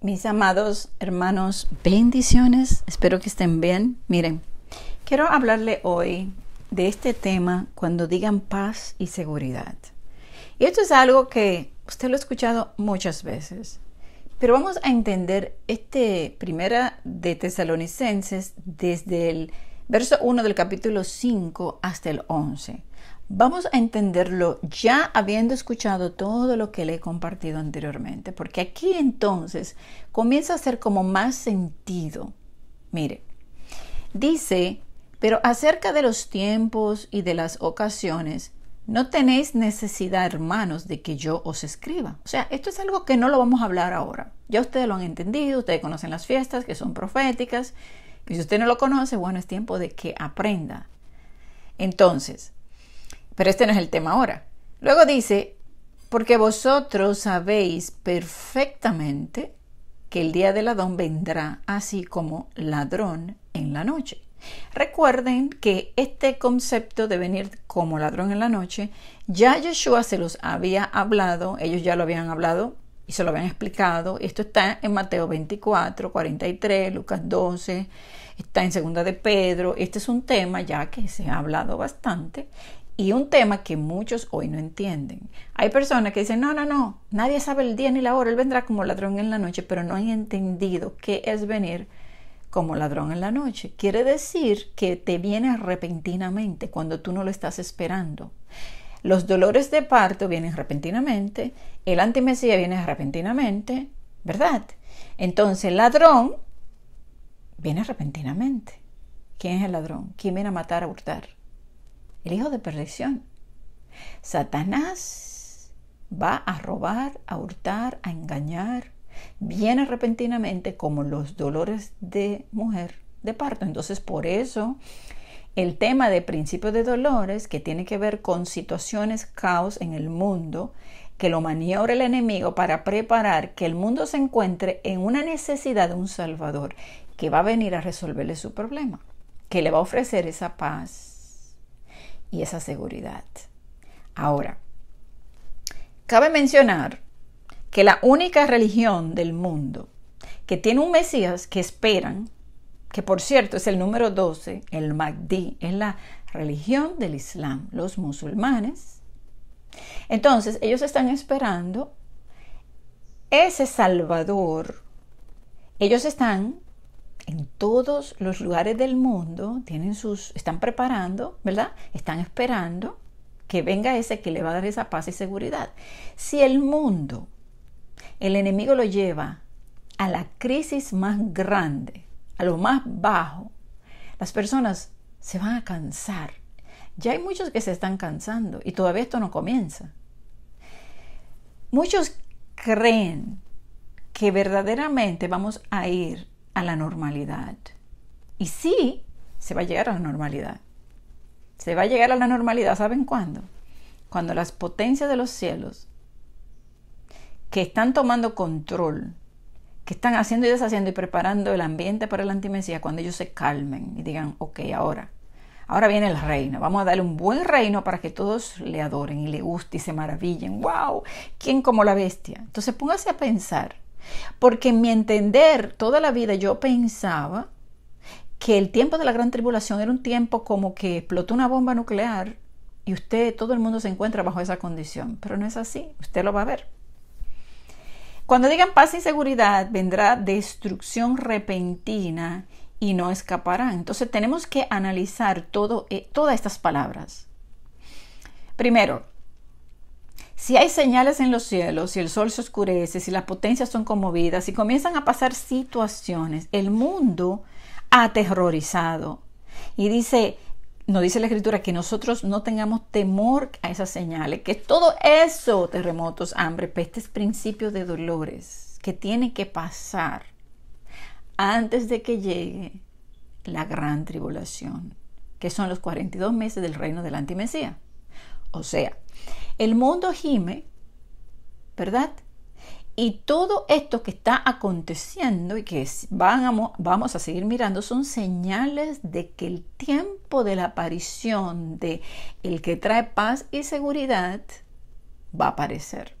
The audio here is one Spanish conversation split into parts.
Mis amados hermanos, bendiciones. Espero que estén bien. Miren, quiero hablarle hoy de este tema cuando digan paz y seguridad. Y esto es algo que usted lo ha escuchado muchas veces. Pero vamos a entender este primera de Tesalonicenses desde el verso 1 del capítulo 5 hasta el 11. Vamos a entenderlo ya habiendo escuchado todo lo que le he compartido anteriormente, porque aquí entonces comienza a hacer como más sentido. Mire, dice, pero acerca de los tiempos y de las ocasiones, no tenéis necesidad, hermanos, de que yo os escriba. O sea, esto es algo que no lo vamos a hablar ahora. Ya ustedes lo han entendido, ustedes conocen las fiestas que son proféticas. Y si usted no lo conoce, bueno, es tiempo de que aprenda. Entonces, pero este no es el tema ahora. Luego dice, porque vosotros sabéis perfectamente que el día del Adón vendrá así como ladrón en la noche. Recuerden que este concepto de venir como ladrón en la noche, ya Yeshua se los había hablado, ellos ya lo habían hablado y se lo habían explicado. Esto está en Mateo 24, 43, Lucas 12, está en Segunda de Pedro. Este es un tema ya que se ha hablado bastante y un tema que muchos hoy no entienden. Hay personas que dicen, no, no, no, nadie sabe el día ni la hora, él vendrá como ladrón en la noche, pero no han entendido qué es venir como ladrón en la noche. Quiere decir que te viene repentinamente cuando tú no lo estás esperando. Los dolores de parto vienen repentinamente, el antimesía viene repentinamente, ¿verdad? Entonces, el ladrón viene repentinamente. ¿Quién es el ladrón? ¿Quién viene a matar, a hurtar? el hijo de perdición. Satanás va a robar, a hurtar, a engañar. Viene repentinamente como los dolores de mujer de parto. Entonces, por eso el tema de principio de dolores, que tiene que ver con situaciones caos en el mundo, que lo maniobra el enemigo para preparar que el mundo se encuentre en una necesidad de un Salvador que va a venir a resolverle su problema, que le va a ofrecer esa paz, y esa seguridad. Ahora, cabe mencionar que la única religión del mundo que tiene un Mesías que esperan, que por cierto es el número 12, el magdi es la religión del Islam, los musulmanes. Entonces, ellos están esperando ese Salvador. Ellos están en todos los lugares del mundo tienen sus, están preparando, ¿verdad? Están esperando que venga ese que le va a dar esa paz y seguridad. Si el mundo, el enemigo lo lleva a la crisis más grande, a lo más bajo, las personas se van a cansar. Ya hay muchos que se están cansando y todavía esto no comienza. Muchos creen que verdaderamente vamos a ir a la normalidad. Y sí, se va a llegar a la normalidad. Se va a llegar a la normalidad, ¿saben cuándo? Cuando las potencias de los cielos, que están tomando control, que están haciendo y deshaciendo y preparando el ambiente para el antimesía, cuando ellos se calmen y digan, ok, ahora, ahora viene el reino, vamos a darle un buen reino para que todos le adoren y le guste y se maravillen, wow, ¿quién como la bestia? Entonces póngase a pensar porque en mi entender, toda la vida yo pensaba que el tiempo de la gran tribulación era un tiempo como que explotó una bomba nuclear y usted, todo el mundo se encuentra bajo esa condición. Pero no es así, usted lo va a ver. Cuando digan paz y e seguridad, vendrá destrucción repentina y no escaparán. Entonces tenemos que analizar todo, eh, todas estas palabras. Primero, si hay señales en los cielos, si el sol se oscurece, si las potencias son conmovidas, si comienzan a pasar situaciones, el mundo aterrorizado. Y dice, nos dice la escritura que nosotros no tengamos temor a esas señales, que todo eso, terremotos, hambre, pestes, principios de dolores, que tiene que pasar antes de que llegue la gran tribulación, que son los 42 meses del reino del antimesía. O sea, el mundo gime, ¿verdad? Y todo esto que está aconteciendo y que vamos, vamos a seguir mirando son señales de que el tiempo de la aparición de el que trae paz y seguridad va a aparecer.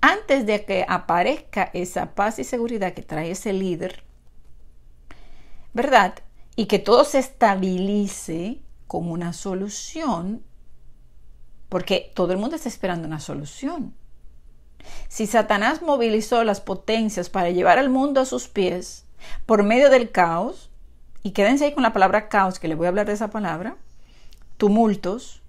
Antes de que aparezca esa paz y seguridad que trae ese líder, ¿verdad? Y que todo se estabilice como una solución, porque todo el mundo está esperando una solución. Si Satanás movilizó las potencias para llevar al mundo a sus pies por medio del caos, y quédense ahí con la palabra caos, que les voy a hablar de esa palabra, tumultos,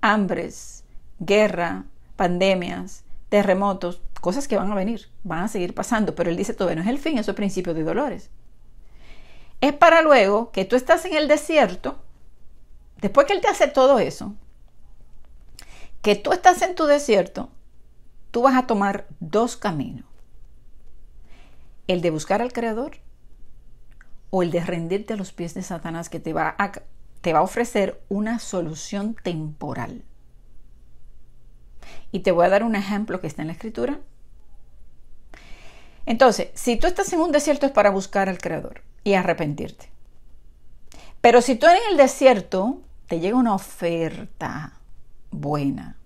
hambres, guerra, pandemias, terremotos, cosas que van a venir, van a seguir pasando, pero él dice todo, no es el fin, es es principio de dolores. Es para luego que tú estás en el desierto, después que él te hace todo eso, que tú estás en tu desierto, tú vas a tomar dos caminos. El de buscar al Creador o el de rendirte a los pies de Satanás que te va a, te va a ofrecer una solución temporal. Y te voy a dar un ejemplo que está en la escritura. Entonces, si tú estás en un desierto es para buscar al Creador y arrepentirte. Pero si tú eres en el desierto te llega una oferta buena.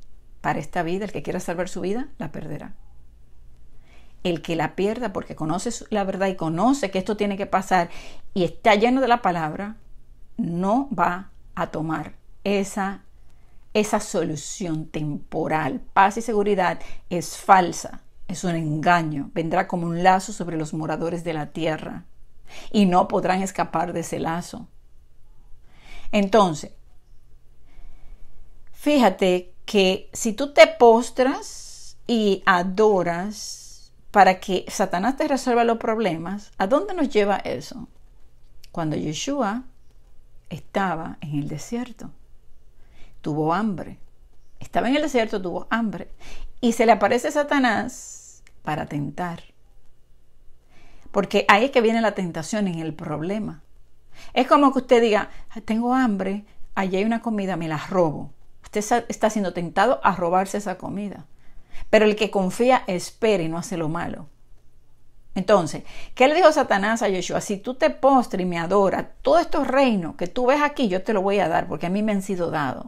Para esta vida, el que quiera salvar su vida, la perderá. El que la pierda porque conoce la verdad y conoce que esto tiene que pasar y está lleno de la palabra, no va a tomar esa, esa solución temporal. Paz y seguridad es falsa, es un engaño, vendrá como un lazo sobre los moradores de la tierra y no podrán escapar de ese lazo. Entonces, Fíjate que si tú te postras y adoras para que Satanás te resuelva los problemas, ¿a dónde nos lleva eso? Cuando Yeshua estaba en el desierto, tuvo hambre. Estaba en el desierto, tuvo hambre. Y se le aparece Satanás para tentar. Porque ahí es que viene la tentación en el problema. Es como que usted diga, tengo hambre, allí hay una comida, me la robo está siendo tentado a robarse esa comida. Pero el que confía espera y no hace lo malo. Entonces, ¿qué le dijo Satanás a Yeshua? Si tú te postres y me adoras, todos estos reinos que tú ves aquí, yo te los voy a dar porque a mí me han sido dados.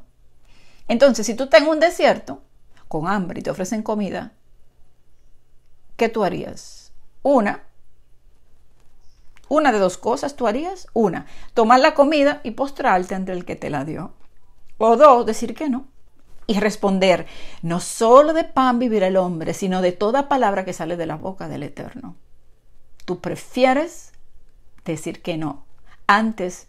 Entonces, si tú estás en un desierto, con hambre y te ofrecen comida, ¿qué tú harías? Una, una de dos cosas tú harías. Una, tomar la comida y postrarte ante el que te la dio. O decir que no. Y responder, no solo de pan vivirá el hombre, sino de toda palabra que sale de la boca del Eterno. Tú prefieres decir que no antes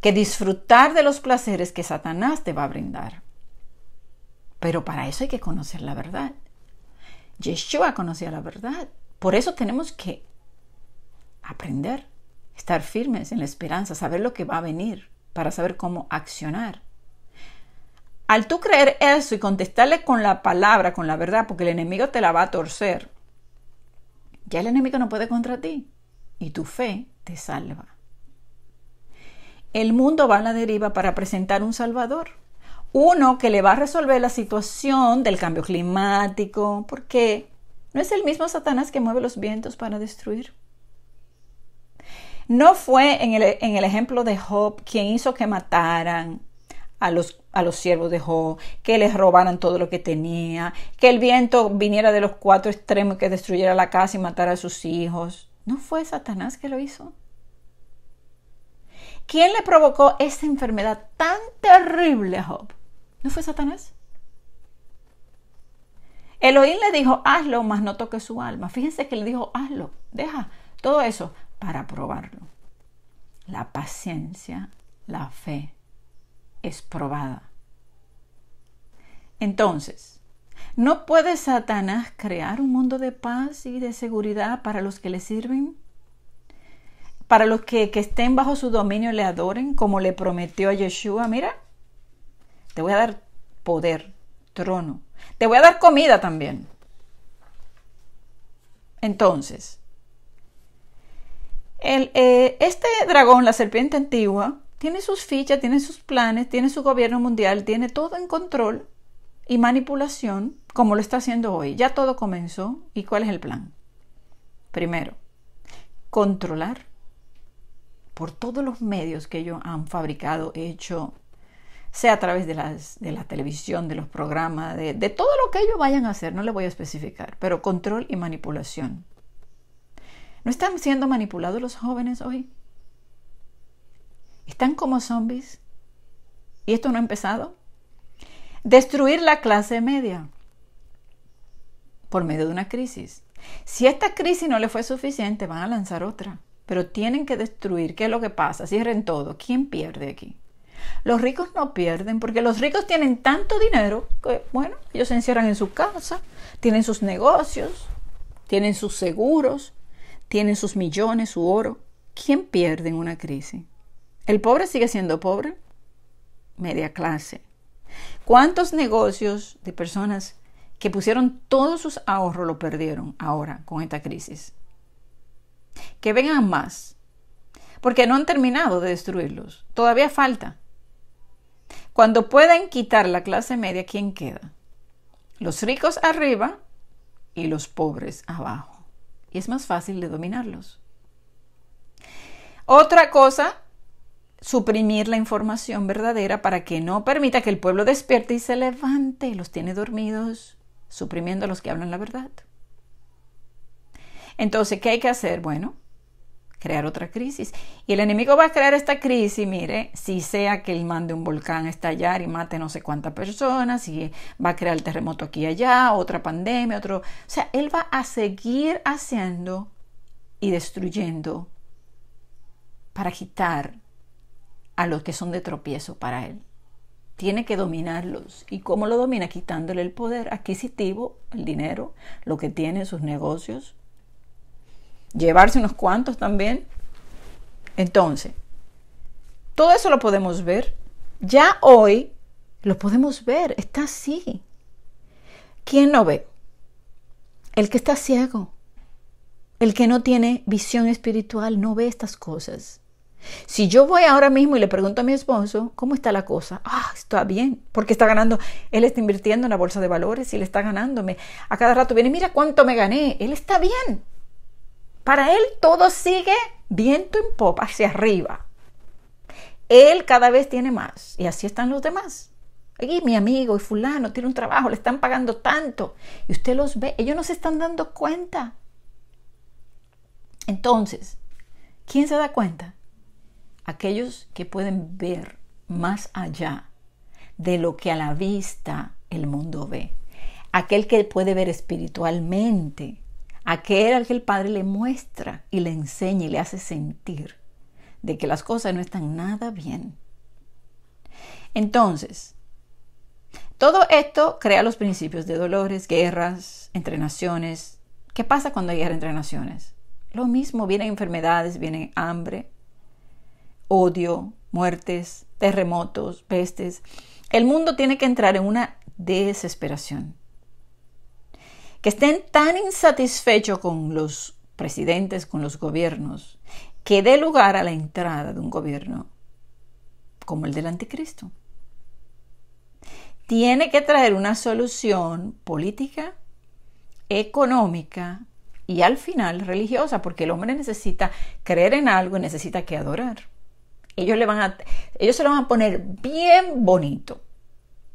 que disfrutar de los placeres que Satanás te va a brindar. Pero para eso hay que conocer la verdad. Yeshua conocía la verdad. Por eso tenemos que aprender, estar firmes en la esperanza, saber lo que va a venir para saber cómo accionar. Al tú creer eso y contestarle con la palabra, con la verdad, porque el enemigo te la va a torcer, ya el enemigo no puede contra ti y tu fe te salva. El mundo va a la deriva para presentar un salvador. Uno que le va a resolver la situación del cambio climático, porque no es el mismo Satanás que mueve los vientos para destruir. No fue en el, en el ejemplo de Job quien hizo que mataran a los, siervos de Job, que les robaran todo lo que tenía, que el viento viniera de los cuatro extremos y que destruyera la casa y matara a sus hijos. ¿No fue Satanás que lo hizo? ¿Quién le provocó esa enfermedad tan terrible a Job? ¿No fue Satanás? Elohim le dijo, hazlo, mas no toque su alma. Fíjense que le dijo, hazlo, deja todo eso para probarlo. La paciencia, la fe, es probada. Entonces, ¿no puede Satanás crear un mundo de paz y de seguridad para los que le sirven? Para los que, estén bajo su dominio y le adoren, como le prometió a Yeshua, mira, te voy a dar poder, trono, te voy a dar comida también. Entonces, el, eh, este dragón, la serpiente antigua, tiene sus fichas, tiene sus planes, tiene su gobierno mundial, tiene todo en control y manipulación, como lo está haciendo hoy. Ya todo comenzó. ¿Y cuál es el plan? Primero, controlar por todos los medios que ellos han fabricado, hecho, sea a través de, la televisión, de los programas, de todo lo que ellos vayan a hacer, no le voy a especificar, pero control y manipulación. ¿No están siendo manipulados los jóvenes hoy? ¿Están como zombies? ¿Y esto no ha empezado? Destruir la clase media por medio de una crisis. Si esta crisis no le fue suficiente, van a lanzar otra. Pero tienen que destruir. ¿Qué es lo que pasa? Cierren todo. ¿Quién pierde aquí? Los ricos no pierden porque los ricos tienen tanto dinero que, bueno, ellos se encierran en su casa, tienen sus negocios, tienen sus seguros, tienen sus millones, su oro. ¿Quién pierde en una crisis? El pobre sigue siendo pobre, media clase. ¿Cuántos negocios de personas que pusieron todos sus ahorros lo perdieron ahora con esta crisis? Que vengan más, porque no han terminado de destruirlos, todavía falta. Cuando puedan quitar la clase media, ¿quién queda? Los ricos arriba y los pobres abajo. Y es más fácil de dominarlos. Otra cosa suprimir la información verdadera para que no permita que el pueblo despierte y se levante. Los tiene dormidos, suprimiendo a los que hablan la verdad. Entonces, ¿qué hay que hacer? Bueno, crear otra crisis. Y el enemigo va a crear esta crisis, mire, si sea que él mande un volcán a estallar y mate no sé cuántas personas, si va a crear el terremoto aquí y allá, otra pandemia, otro... O sea, él va a seguir haciendo y destruyendo para quitar a los que son de tropiezo para él. Tiene que dominarlos. ¿Y cómo lo domina? Quitándole el poder adquisitivo, el dinero, lo que tiene, sus negocios. Llevarse unos cuantos también. Entonces, todo eso lo podemos ver. Ya hoy lo podemos ver. Está así. ¿Quién no ve? El que está ciego. El que no tiene visión espiritual no ve estas cosas. Si yo voy ahora mismo y le pregunto a mi esposo, ¿cómo está la cosa? Ah, está bien, porque está ganando, él está invirtiendo en la bolsa de valores y le está ganándome. A cada rato viene, mira cuánto me gané, él está bien. Para él todo sigue viento en popa hacia arriba. Él cada vez tiene más y así están los demás. Aquí mi amigo y fulano tiene un trabajo, le están pagando tanto y usted los ve, ellos no se están dando cuenta. Entonces, ¿quién se da cuenta? aquellos que pueden ver más allá de lo que a la vista el mundo ve, aquel que puede ver espiritualmente, aquel al que el Padre le muestra y le enseña y le hace sentir de que las cosas no están nada bien. Entonces, todo esto crea los principios de dolores, guerras, entre naciones. ¿Qué pasa cuando hay guerra entre naciones? Lo mismo, vienen enfermedades, viene hambre, odio, muertes, terremotos, pestes. El mundo tiene que entrar en una desesperación. Que estén tan insatisfechos con los presidentes, con los gobiernos, que dé lugar a la entrada de un gobierno como el del anticristo. Tiene que traer una solución política, económica y al final religiosa, porque el hombre necesita creer en algo y necesita que adorar. Ellos, le van a, ellos se lo van a poner bien bonito.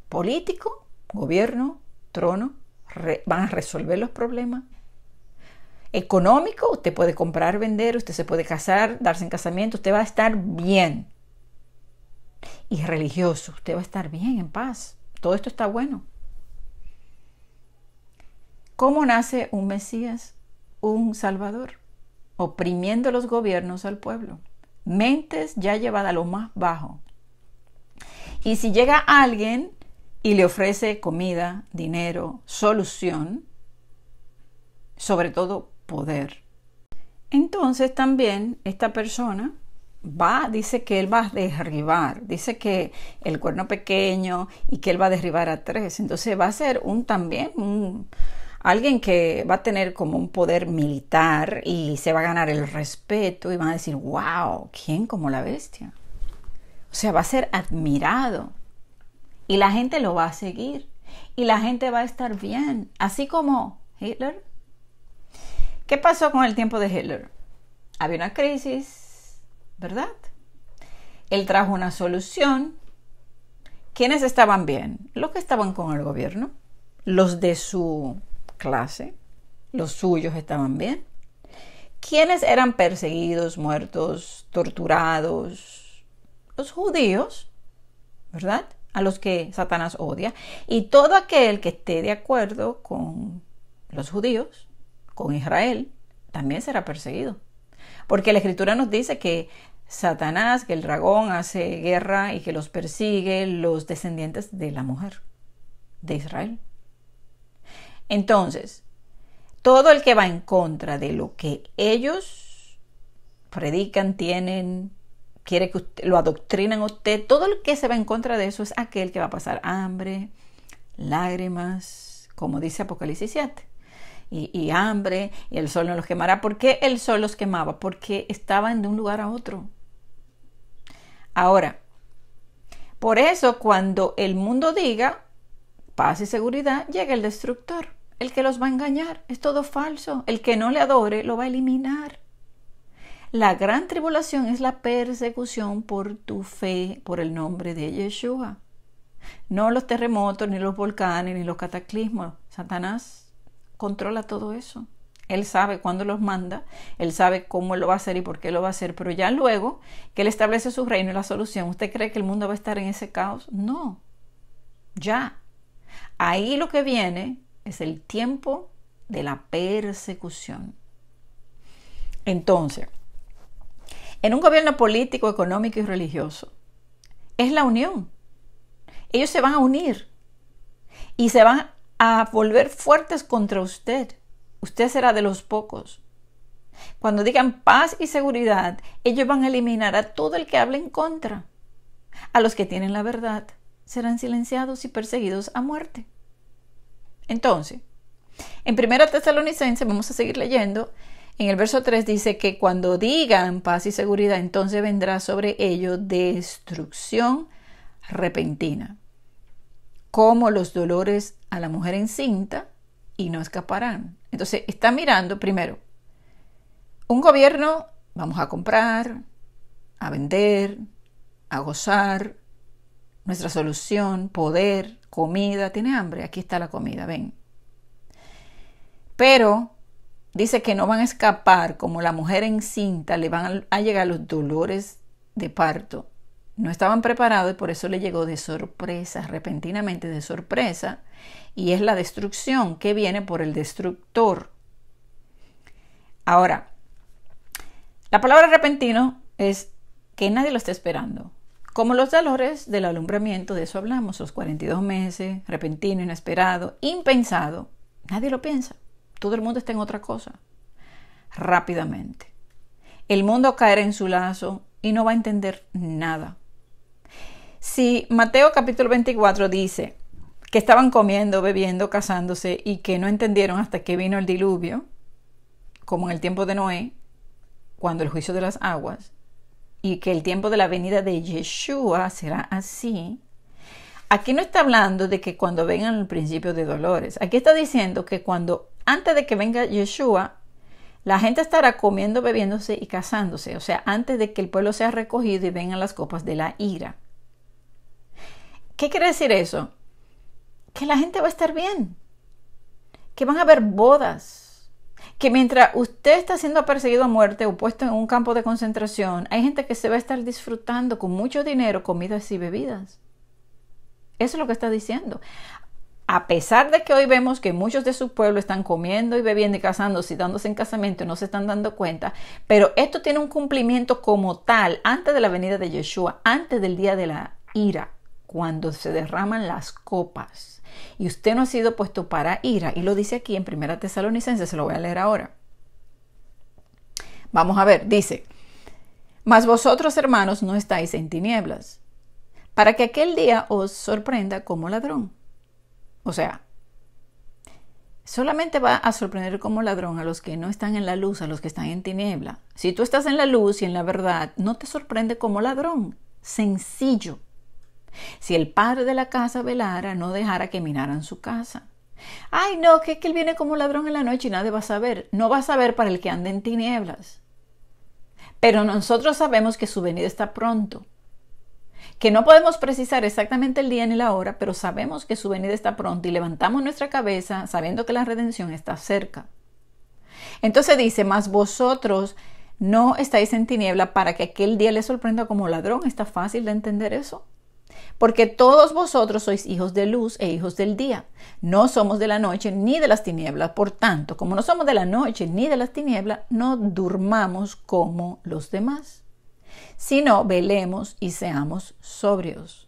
Político, gobierno, trono, van a resolver los problemas. Económico, usted puede comprar, vender, usted se puede casar, darse en casamiento, usted va a estar bien. Y religioso, usted va a estar bien, en paz. Todo esto está bueno. ¿Cómo nace un Mesías, un Salvador? Oprimiendo los gobiernos al pueblo mentes ya llevada a lo más bajo. Y si llega alguien y le ofrece comida, dinero, solución, sobre todo poder, entonces también esta persona va, dice que él va a derribar, dice que el cuerno pequeño y que él va a derribar a tres, entonces va a ser un también un alguien que va a tener como un poder militar y se va a ganar el respeto y van a decir, wow, ¿quién como la bestia? O sea, va a ser admirado y la gente lo va a seguir y la gente va a estar bien, así como Hitler. ¿Qué pasó con el tiempo de Hitler? Había una crisis, ¿verdad? Él trajo una solución. ¿Quiénes estaban bien? Los que estaban con el gobierno, los de su clase, los suyos estaban bien. ¿Quiénes eran perseguidos, muertos, torturados? Los judíos, ¿verdad? A los que Satanás odia. Y todo aquel que esté de acuerdo con los judíos, con Israel, también será perseguido. Porque la escritura nos dice que Satanás, que el dragón hace guerra y que los persigue los descendientes de la mujer de Israel. Entonces, todo el que va en contra de lo que ellos predican, tienen, quiere que lo adoctrinan a usted, todo el que se va en contra de eso es aquel que va a pasar hambre, lágrimas, como dice Apocalipsis 7. Y, y, hambre, y el sol no los quemará. ¿Por qué el sol los quemaba? Porque estaban de un lugar a otro. Ahora, por eso cuando el mundo diga paz y seguridad, llega el destructor el que los va a engañar, es todo falso. El que no le adore lo va a eliminar. La gran tribulación es la persecución por tu fe, por el nombre de Yeshua. No los terremotos, ni los volcanes, ni los cataclismos. Satanás controla todo eso. Él sabe cuándo los manda, él sabe cómo lo va a hacer y por qué lo va a hacer, pero ya luego que él establece su reino y la solución, ¿usted cree que el mundo va a estar en ese caos? No, ya. Ahí lo que viene es el tiempo de la persecución. Entonces, en un gobierno político, económico y religioso, es la unión. Ellos se van a unir y se van a volver fuertes contra usted. Usted será de los pocos. Cuando digan paz y seguridad, ellos van a eliminar a todo el que hable en contra. A los que tienen la verdad serán silenciados y perseguidos a muerte. Entonces, en Primera Tesalonicense, vamos a seguir leyendo, en el verso 3 dice que cuando digan paz y seguridad, entonces vendrá sobre ellos destrucción repentina, como los dolores a la mujer encinta, y no escaparán. Entonces, está mirando primero un gobierno, vamos a comprar, a vender, a gozar, nuestra solución, poder, comida. ¿Tiene hambre? Aquí está la comida, ven. Pero dice que no van a escapar como la mujer encinta, le van a llegar los dolores de parto. No estaban preparados y por eso le llegó de sorpresa, repentinamente de sorpresa, y es la destrucción que viene por el destructor. Ahora, la palabra repentino es que nadie lo está esperando como los dolores del alumbramiento, de eso hablamos, los 42 meses, repentino, inesperado, impensado. Nadie lo piensa. Todo el mundo está en otra cosa. Rápidamente. El mundo caerá en su lazo y no va a entender nada. Si Mateo capítulo 24 dice que estaban comiendo, bebiendo, casándose y que no entendieron hasta que vino el diluvio, como en el tiempo de Noé, cuando el juicio de las aguas, y que el tiempo de la venida de Yeshua será así, aquí no está hablando de que cuando vengan los principio de dolores. Aquí está diciendo que cuando antes de que venga Yeshua, la gente estará comiendo, bebiéndose y casándose, o sea, antes de que el pueblo sea recogido y vengan las copas de la ira. ¿Qué quiere decir eso? Que la gente va a estar bien, que van a haber bodas, que mientras usted está siendo perseguido a muerte o puesto en un campo de concentración, hay gente que se va a estar disfrutando con mucho dinero comidas y bebidas. Eso es lo que está diciendo. A pesar de que hoy vemos que muchos de su pueblo están comiendo y bebiendo y casándose y dándose en casamiento no se están dando cuenta, pero esto tiene un cumplimiento como tal antes de la venida de Yeshua, antes del día de la ira cuando se derraman las copas. Y usted no ha sido puesto para ira. Y lo dice aquí en Primera Tesalonicense, se lo voy a leer ahora. Vamos a ver, dice, mas vosotros hermanos no estáis en tinieblas, para que aquel día os sorprenda como ladrón. O sea, solamente va a sorprender como ladrón a los que no están en la luz, a los que están en tiniebla. Si tú estás en la luz y en la verdad, no te sorprende como ladrón. Sencillo. Si el padre de la casa velara, no dejara que minaran su casa. Ay, no, que es que él viene como ladrón en la noche y nadie va a saber. No va a saber para el que ande en tinieblas. Pero nosotros sabemos que su venida está pronto. Que no podemos precisar exactamente el día ni la hora, pero sabemos que su venida está pronto y levantamos nuestra cabeza sabiendo que la redención está cerca. Entonces dice, mas vosotros no estáis en tiniebla para que aquel día le sorprenda como ladrón. ¿Está fácil de entender eso? porque todos vosotros sois hijos de luz e hijos del día. No somos de la noche ni de las tinieblas, por tanto, como no somos de la noche ni de las tinieblas, no durmamos como los demás, sino velemos y seamos sobrios.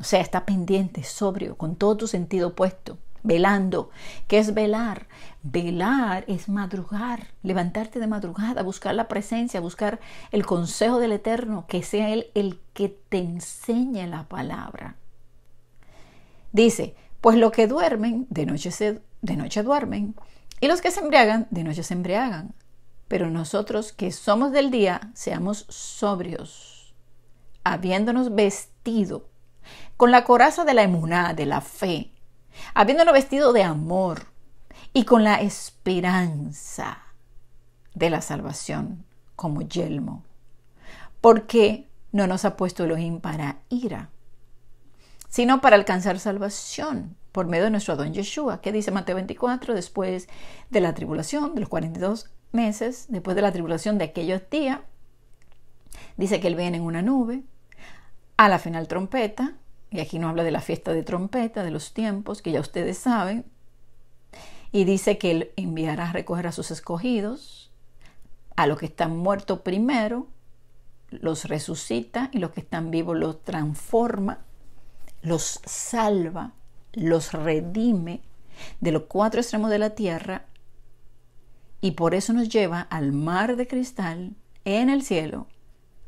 O sea, está pendiente, sobrio, con todo tu sentido puesto, velando. que es velar? Velar es madrugar, levantarte de madrugada, buscar la presencia, buscar el consejo del Eterno, que sea Él el que te enseñe la palabra. Dice, pues los que duermen, de noche, de noche duermen, y los que se embriagan, de noche se embriagan. Pero nosotros que somos del día, seamos sobrios, habiéndonos vestido con la coraza de la emuná, de la fe, habiéndonos vestido de amor, y con la esperanza de la salvación como yelmo, porque no nos ha puesto Elohim para ira, sino para alcanzar salvación por medio de nuestro don Yeshua, que dice Mateo 24, después de la tribulación, de los 42 meses, después de la tribulación de aquellos días, dice que Él viene en una nube, a la final trompeta, y aquí no habla de la fiesta de trompeta, de los tiempos, que ya ustedes saben, y dice que él enviará a recoger a sus escogidos, a los que están muertos primero, los resucita y los que están vivos los transforma, los salva, los redime de los cuatro extremos de la tierra y por eso nos lleva al mar de cristal en el cielo,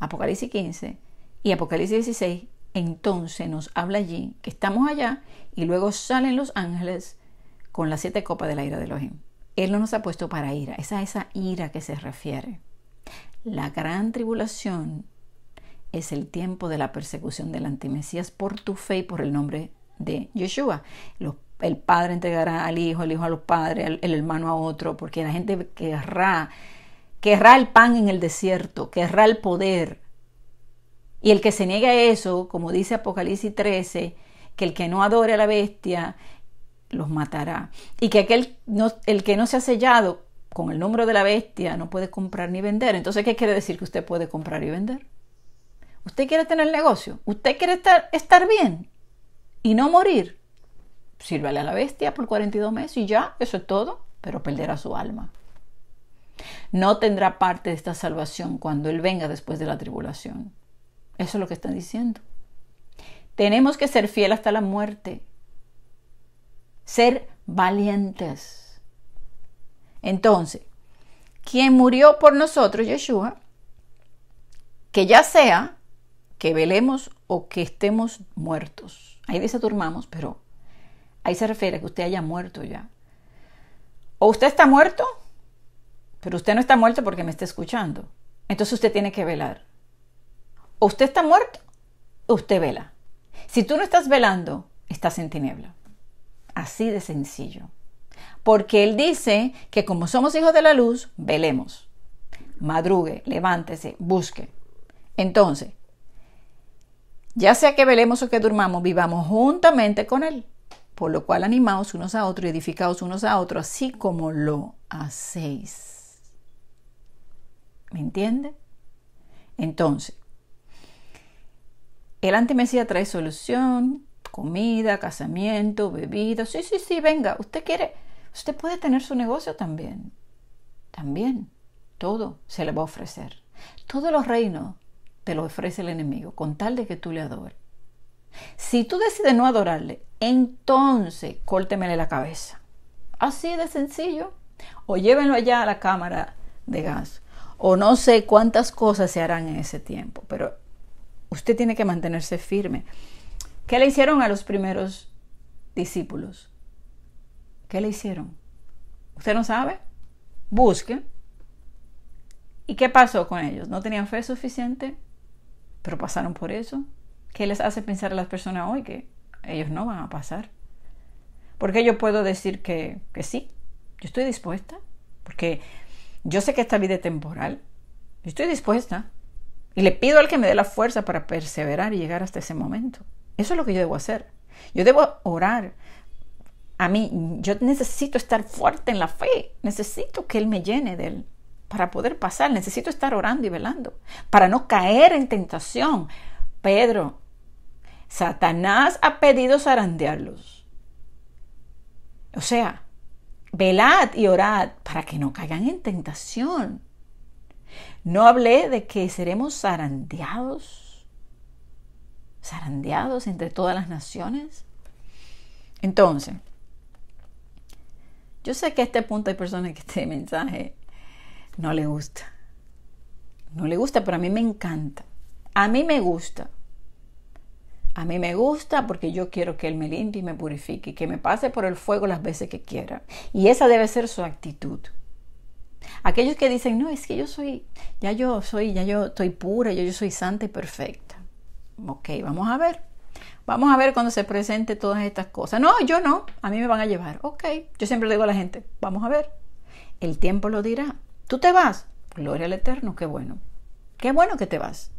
Apocalipsis 15 y Apocalipsis 16, entonces nos habla allí que estamos allá y luego salen los ángeles con las siete copas de la ira de Elohim. Él no nos ha puesto para ira, es a esa ira que se refiere. La gran tribulación es el tiempo de la persecución del antimesías por tu fe y por el nombre de Yeshua. el padre entregará al hijo, el hijo a los padres, el, hermano a otro, porque la gente querrá, querrá el pan en el desierto, querrá el poder. Y el que se niegue a eso, como dice Apocalipsis 13, que el que no adore a la bestia los matará. Y que aquel no, el que no se ha sellado con el número de la bestia no puede comprar ni vender. Entonces, ¿qué quiere decir que usted puede comprar y vender? Usted quiere tener negocio, usted quiere estar, estar bien y no morir. Sírvale a la bestia por 42 meses y ya, eso es todo, pero perderá su alma. No tendrá parte de esta salvación cuando Él venga después de la tribulación. Eso es lo que están diciendo. Tenemos que ser fiel hasta la muerte ser valientes. Entonces, quien murió por nosotros, Yeshua, que ya sea que velemos o que estemos muertos. Ahí dice turmamos, pero ahí se refiere a que usted haya muerto ya. O usted está muerto, pero usted no está muerto porque me está escuchando. Entonces usted tiene que velar. O usted está muerto, usted vela. Si tú no estás velando, estás en tiniebla. Así de sencillo. Porque Él dice que como somos hijos de la luz, velemos. Madrugue, levántese, busque. Entonces, ya sea que velemos o que durmamos, vivamos juntamente con Él. Por lo cual animaos unos a otros y edificaos unos a otros, así como lo hacéis. ¿Me entiende? Entonces, el antimesía trae solución comida, casamiento, bebida. Sí, sí, sí, venga, usted quiere, usted puede tener su negocio también. También, todo se le va a ofrecer. Todos los reinos te lo ofrece el enemigo, con tal de que tú le adores. Si tú decides no adorarle, entonces córtemele la cabeza. Así de sencillo. O llévenlo allá a la cámara de gas. O no sé cuántas cosas se harán en ese tiempo, pero usted tiene que mantenerse firme. ¿Qué le hicieron a los primeros discípulos? ¿Qué le hicieron? ¿Usted no sabe? Busque. ¿Y qué pasó con ellos? ¿No tenían fe suficiente? ¿Pero pasaron por eso? ¿Qué les hace pensar a las personas hoy que ellos no van a pasar? Porque yo puedo decir que, que sí, yo estoy dispuesta, porque yo sé que esta vida es temporal, yo estoy dispuesta y le pido al que me dé la fuerza para perseverar y llegar hasta ese momento. Eso es lo que yo debo hacer. Yo debo orar. A mí, yo necesito estar fuerte en la fe. Necesito que Él me llene de Él para poder pasar. Necesito estar orando y velando para no caer en tentación. Pedro, Satanás ha pedido zarandearlos. O sea, velad y orad para que no caigan en tentación. No hablé de que seremos zarandeados zarandeados entre todas las naciones. Entonces, yo sé que a este punto hay personas que este mensaje no le gusta. No le gusta, pero a mí me encanta. A mí me gusta. A mí me gusta porque yo quiero que Él me limpie y me purifique, que me pase por el fuego las veces que quiera. Y esa debe ser su actitud. Aquellos que dicen, no, es que yo soy, ya yo soy, ya yo estoy pura, yo, yo soy santa y perfecta. Ok, vamos a ver. Vamos a ver cuando se presente todas estas cosas. No, yo no, a mí me van a llevar. Ok, yo siempre le digo a la gente, vamos a ver. El tiempo lo dirá. Tú te vas. Gloria al Eterno, qué bueno. Qué bueno que te vas.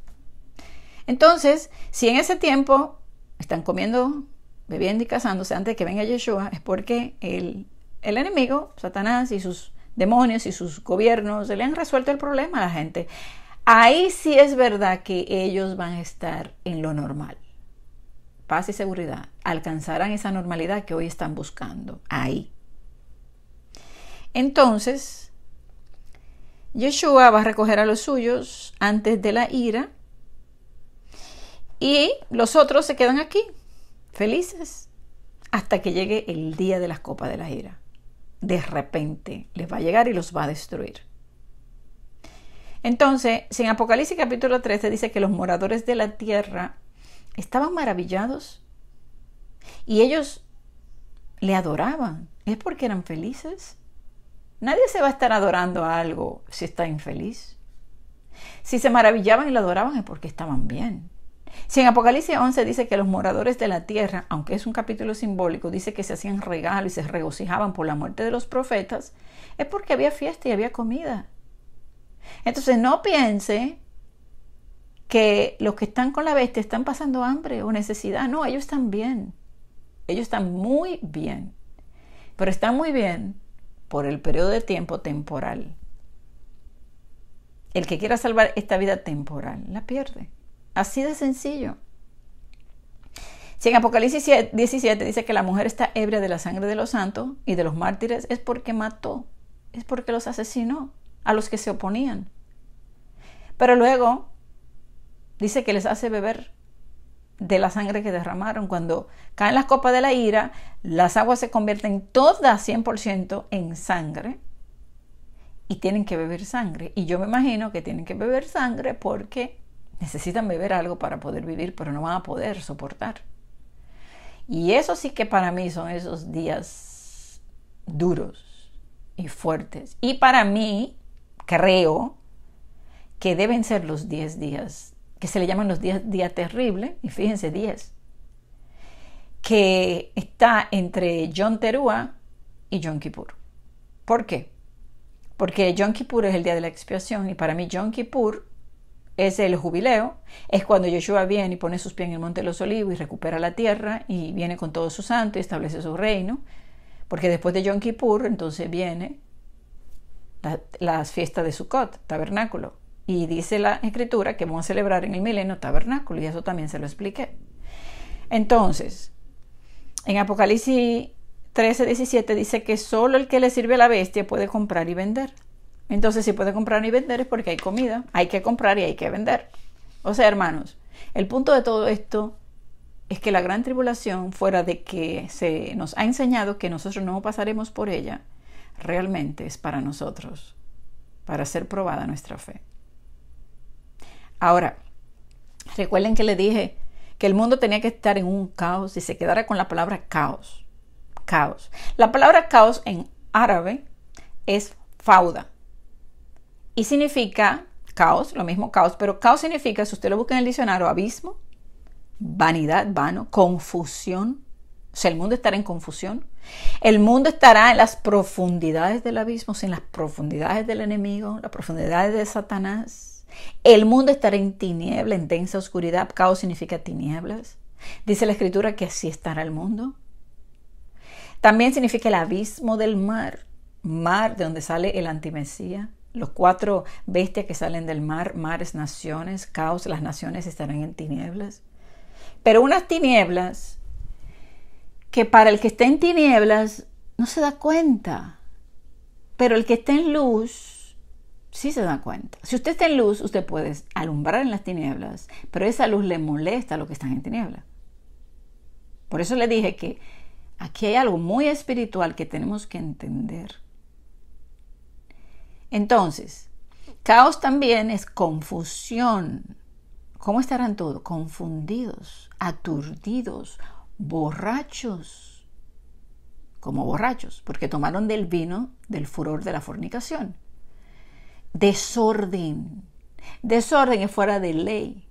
Entonces, si en ese tiempo están comiendo, bebiendo y casándose antes de que venga Yeshua, es porque el, el enemigo, Satanás y sus demonios y sus gobiernos se le han resuelto el problema a la gente ahí sí es verdad que ellos van a estar en lo normal. Paz y seguridad. Alcanzarán esa normalidad que hoy están buscando. Ahí. Entonces, Yeshua va a recoger a los suyos antes de la ira y los otros se quedan aquí, felices, hasta que llegue el día de las copas de la ira. De repente les va a llegar y los va a destruir. Entonces, en Apocalipsis capítulo 13 dice que los moradores de la tierra estaban maravillados y ellos le adoraban. Es porque eran felices. Nadie se va a estar adorando a algo si está infeliz. Si se maravillaban y le adoraban es porque estaban bien. Si en Apocalipsis 11 dice que los moradores de la tierra, aunque es un capítulo simbólico, dice que se hacían regalos y se regocijaban por la muerte de los profetas, es porque había fiesta y había comida. Entonces no piense que los que están con la bestia están pasando hambre o necesidad. No, ellos están bien. Ellos están muy bien. Pero están muy bien por el periodo de tiempo temporal. El que quiera salvar esta vida temporal la pierde. Así de sencillo. Si en Apocalipsis 17 dice que la mujer está ebria de la sangre de los santos y de los mártires, es porque mató, es porque los asesinó a los que se oponían. Pero luego dice que les hace beber de la sangre que derramaron. Cuando caen las copas de la ira, las aguas se convierten todas 100% en sangre y tienen que beber sangre. Y yo me imagino que tienen que beber sangre porque necesitan beber algo para poder vivir, pero no van a poder soportar. Y eso sí que para mí son esos días duros y fuertes. Y para mí creo que deben ser los 10 días, que se le llaman los 10 días terribles, y fíjense 10, que está entre John Terúa y John Kippur. ¿Por qué? Porque John Kippur es el día de la expiación y para mí John Kippur es el jubileo, es cuando Yeshua viene y pone sus pies en el Monte de los Olivos y recupera la tierra y viene con todos sus santos y establece su reino, porque después de John Kippur entonces viene las fiestas de Sukkot, tabernáculo. Y dice la escritura que vamos a celebrar en el milenio tabernáculo, y eso también se lo expliqué. Entonces, en Apocalipsis 13, 17 dice que solo el que le sirve a la bestia puede comprar y vender. Entonces, si puede comprar y vender es porque hay comida, hay que comprar y hay que vender. O sea, hermanos, el punto de todo esto es que la gran tribulación, fuera de que se nos ha enseñado que nosotros no pasaremos por ella, realmente es para nosotros, para ser probada nuestra fe. Ahora, recuerden que le dije que el mundo tenía que estar en un caos y se quedara con la palabra caos. Caos. La palabra caos en árabe es fauda y significa caos, lo mismo caos, pero caos significa, si usted lo busca en el diccionario, abismo, vanidad, vano, confusión, o sea, el mundo estará en confusión. El mundo estará en las profundidades del abismo, en las profundidades del enemigo, las profundidades de Satanás. El mundo estará en tiniebla, en densa oscuridad. Caos significa tinieblas. Dice la escritura que así estará el mundo. También significa el abismo del mar, mar de donde sale el antimesía. Los cuatro bestias que salen del mar, mares, naciones, caos, las naciones estarán en tinieblas. Pero unas tinieblas que para el que está en tinieblas no se da cuenta, pero el que está en luz sí se da cuenta. Si usted está en luz, usted puede alumbrar en las tinieblas, pero esa luz le molesta a los que están en tinieblas. Por eso le dije que aquí hay algo muy espiritual que tenemos que entender. Entonces, caos también es confusión. ¿Cómo estarán todos? Confundidos, aturdidos, borrachos, como borrachos, porque tomaron del vino del furor de la fornicación. Desorden, desorden es fuera de ley.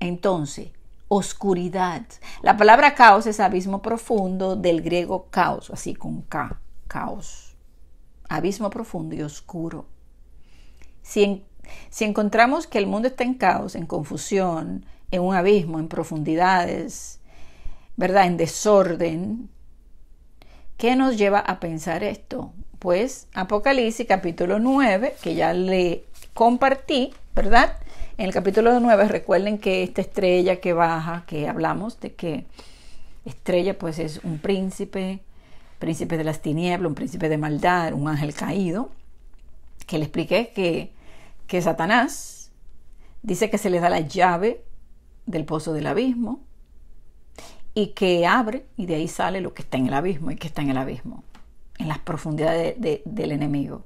Entonces, oscuridad. La palabra caos es abismo profundo del griego caos, así con ca. caos. Abismo profundo y oscuro. Si, si encontramos que el mundo está en caos, en confusión, en un abismo, en profundidades, ¿verdad? En desorden. ¿Qué nos lleva a pensar esto? Pues Apocalipsis capítulo 9, que ya le compartí, ¿verdad? En el capítulo 9 recuerden que esta estrella que baja, que hablamos de que estrella pues es un príncipe, príncipe de las tinieblas, un príncipe de maldad, un ángel caído, que le expliqué que, que Satanás dice que se le da la llave del pozo del abismo y que abre y de ahí sale lo que está en el abismo y que está en el abismo, en las profundidades del enemigo.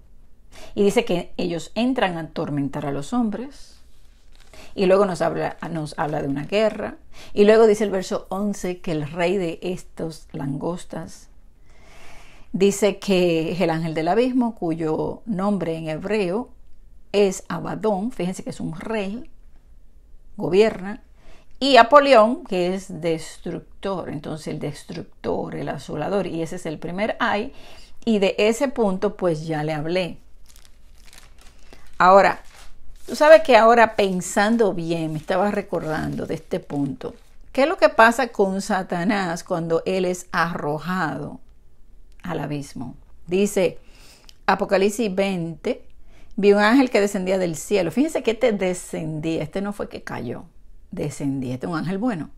Y dice que ellos entran a atormentar a los hombres. Y luego nos habla, nos habla de una guerra. Y luego dice el verso 11 que el rey de estos langostas dice que es el ángel del abismo, cuyo nombre en hebreo es Abadón. Fíjense que es un rey, gobierna. Y Apolión, que es destructor, entonces el destructor, el asolador, y ese es el primer ay, y de ese punto pues ya le hablé. Ahora, tú sabes que ahora pensando bien, me estaba recordando de este punto, ¿qué es lo que pasa con Satanás cuando él es arrojado al abismo? Dice Apocalipsis 20, vi un ángel que descendía del cielo. Fíjense que este descendía, este no fue que cayó. Descendiente de un ángel bueno,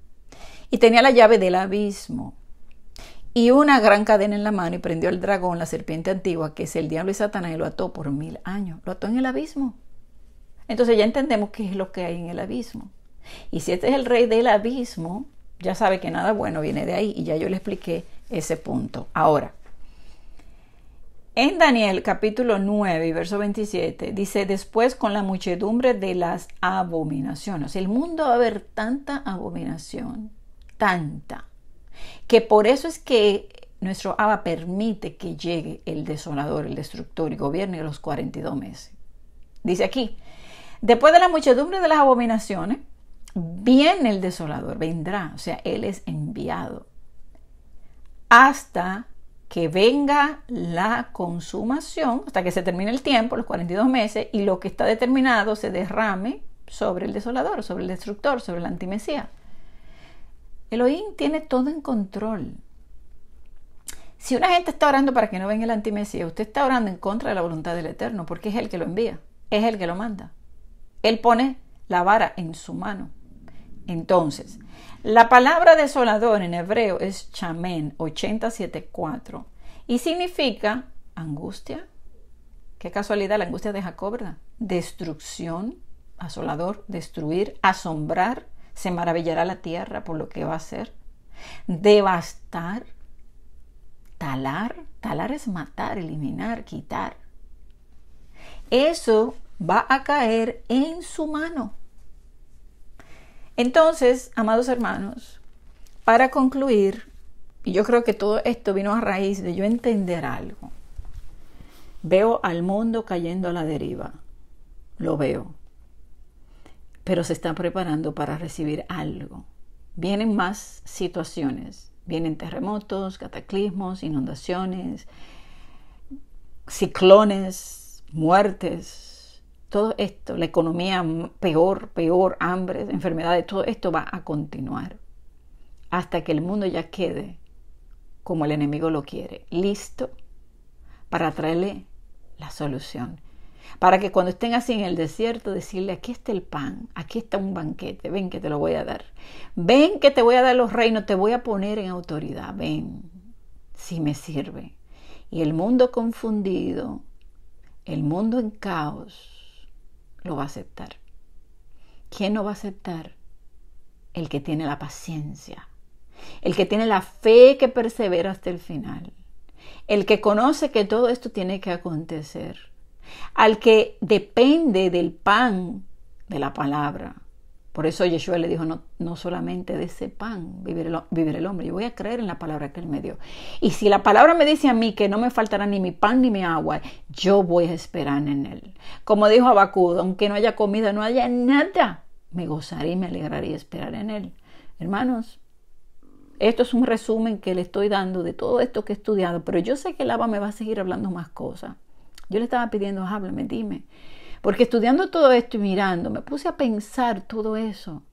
y tenía la llave del abismo y una gran cadena en la mano y prendió al dragón, la serpiente antigua, que es el diablo y Satanás, y lo ató por mil años, lo ató en el abismo. Entonces ya entendemos qué es lo que hay en el abismo. Y si este es el rey del abismo, ya sabe que nada bueno viene de ahí y ya yo le expliqué ese punto. Ahora, en Daniel capítulo 9 verso 27 dice, después con la muchedumbre de las abominaciones. El mundo va a haber tanta abominación, tanta, que por eso es que nuestro Abba permite que llegue el desolador, el destructor y gobierne los 42 meses. Dice aquí, después de la muchedumbre de las abominaciones, viene el desolador, vendrá, o sea, Él es enviado hasta que venga la consumación, hasta que se termine el tiempo, los 42 meses, y lo que está determinado se derrame sobre el desolador, sobre el destructor, sobre el antimesía. Elohim tiene todo en control. Si una gente está orando para que no venga el antimesía, usted está orando en contra de la voluntad del Eterno, porque es el que lo envía, es el que lo manda. Él pone la vara en su mano. Entonces, la palabra desolador en hebreo es chamen 874 y significa angustia. Qué casualidad la angustia de Jacob, Destrucción, asolador, destruir, asombrar, se maravillará la tierra por lo que va a hacer, devastar, talar, talar es matar, eliminar, quitar. Eso va a caer en su mano. Entonces, amados hermanos, para concluir, y yo creo que todo esto vino a raíz de yo entender algo. Veo al mundo cayendo a la deriva. Lo veo. Pero se está preparando para recibir algo. Vienen más situaciones. Vienen terremotos, cataclismos, inundaciones, ciclones, muertes, todo esto, la economía peor, peor, hambre, enfermedades, todo esto va a continuar hasta que el mundo ya quede como el enemigo lo quiere, listo para traerle la solución. Para que cuando estén así en el desierto, decirle, aquí está el pan, aquí está un banquete, ven que te lo voy a dar. Ven que te voy a dar los reinos, te voy a poner en autoridad, ven, si me sirve. Y el mundo confundido, el mundo en caos, lo va a aceptar. ¿Quién no va a aceptar? El que tiene la paciencia, el que tiene la fe que persevera hasta el final, el que conoce que todo esto tiene que acontecer, al que depende del pan de la palabra, por eso Yeshua le dijo, no, no solamente de ese pan vivir el, vivir el hombre, yo voy a creer en la palabra que él me dio. Y si la palabra me dice a mí que no me faltará ni mi pan ni mi agua, yo voy a esperar en él. Como dijo Abacud, aunque no haya comida, no haya nada, me gozaré y me alegraré y esperar en él. Hermanos, esto es un resumen que le estoy dando de todo esto que he estudiado, pero yo sé que el Abba me va a seguir hablando más cosas. Yo le estaba pidiendo, háblame, dime. Porque estudiando todo esto y mirando, me puse a pensar todo eso.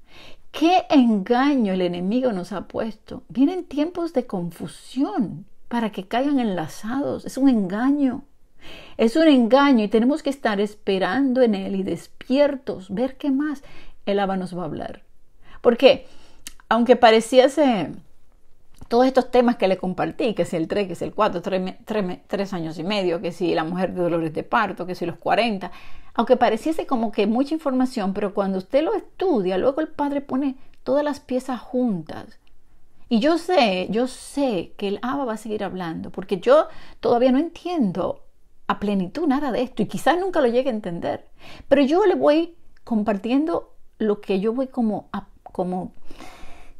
¿Qué engaño el enemigo nos ha puesto? Vienen tiempos de confusión para que caigan enlazados. Es un engaño. Es un engaño y tenemos que estar esperando en él y despiertos, ver qué más el Abba nos va a hablar. Porque aunque pareciese todos estos temas que le compartí, que si el 3, que si el 4, 3, años y medio, que si la mujer de dolores de parto, que si los 40, aunque pareciese como que mucha información, pero cuando usted lo estudia, luego el padre pone todas las piezas juntas. Y yo sé, yo sé que el ABA va a seguir hablando, porque yo todavía no entiendo a plenitud nada de esto y quizás nunca lo llegue a entender, pero yo le voy compartiendo lo que yo voy como, como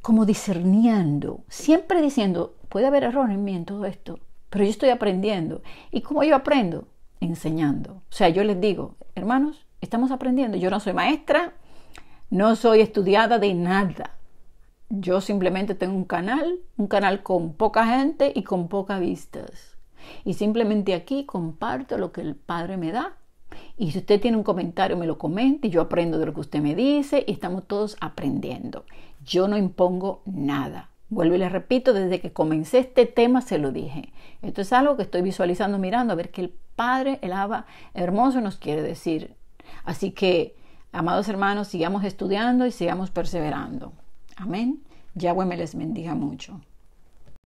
como discerniendo, siempre diciendo, puede haber error en mí en todo esto, pero yo estoy aprendiendo. ¿Y cómo yo aprendo? Enseñando. O sea, yo les digo, hermanos, estamos aprendiendo. Yo no soy maestra, no soy estudiada de nada. Yo simplemente tengo un canal, un canal con poca gente y con pocas vistas. Y simplemente aquí comparto lo que el Padre me da. Y si usted tiene un comentario, me lo comente y yo aprendo de lo que usted me dice y estamos todos aprendiendo. Yo no impongo nada. Vuelvo y les repito, desde que comencé este tema se lo dije. Esto es algo que estoy visualizando, mirando, a ver qué el Padre, el Aba hermoso nos quiere decir. Así que, amados hermanos, sigamos estudiando y sigamos perseverando. Amén. Yahweh me les bendiga mucho.